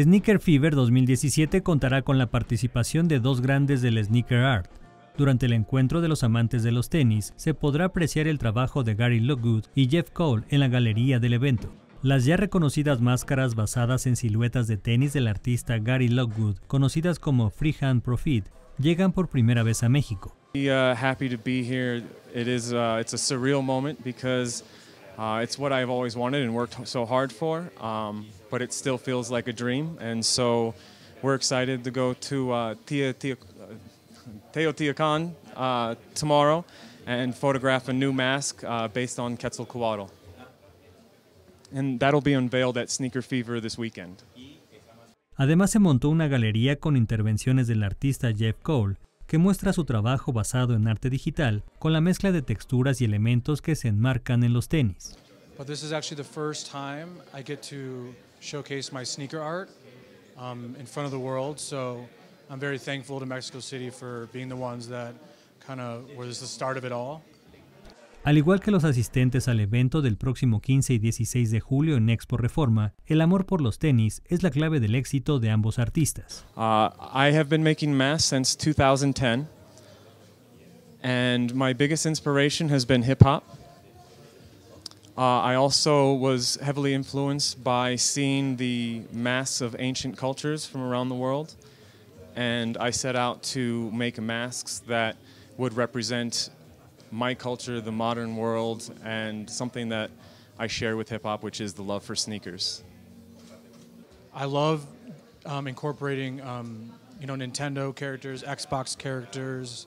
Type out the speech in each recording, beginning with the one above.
Sneaker Fever 2017 contará con la participación de dos grandes del sneaker art. Durante el encuentro de los amantes de los tenis, se podrá apreciar el trabajo de Gary Lockwood y Jeff Cole en la galería del evento. Las ya reconocidas máscaras basadas en siluetas de tenis del artista Gary Lockwood, conocidas como Freehand Profit, llegan por primera vez a México. Estoy happy to be here. It is, uh, surreal moment Uh, it's what I've always wanted and worked so hard for, um, but it still feels like a dream. And so we're excited to go to uh, Tia, Tia, uh, Teotihuacan uh, tomorrow and photograph a new mask uh, based on Quetzalcoatl. And that'll be unveiled at Sneaker Fever this weekend. Además se montó una galería con intervenciones del artista Jeff Cole que muestra su trabajo basado en arte digital con la mezcla de texturas y elementos que se enmarcan en los tenis. But this is actually the first time I get to showcase my sneaker art um, in front of the world, so I'm very thankful to Mexico City for being the ones that kind of were the start of it all. Al igual que los asistentes al evento del próximo 15 y 16 de julio en Expo Reforma, el amor por los tenis es la clave del éxito de ambos artistas. Uh, I have been making masks since 2010, and my biggest inspiration has been hip hop. Uh, I also was heavily influenced by seeing the mass of ancient cultures from around the world, and I set out to make masks that would represent my culture, the modern world, and something that I share with hip hop, which is the love for sneakers. I love um, incorporating, um, you know, Nintendo characters, Xbox characters.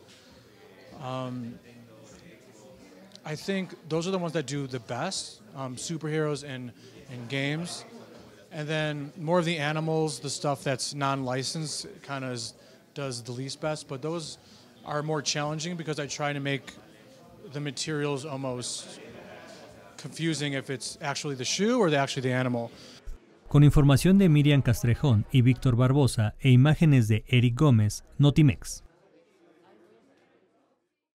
Um, I think those are the ones that do the best um, superheroes in, in games. And then more of the animals, the stuff that's non licensed, kind of does the least best. But those are more challenging because I try to make the material's almost confusing if it's actually the shoe or the, actually the animal. Con información de Miriam Castrejón y Víctor Barbosa e imágenes de Eric Gómez, Notimex.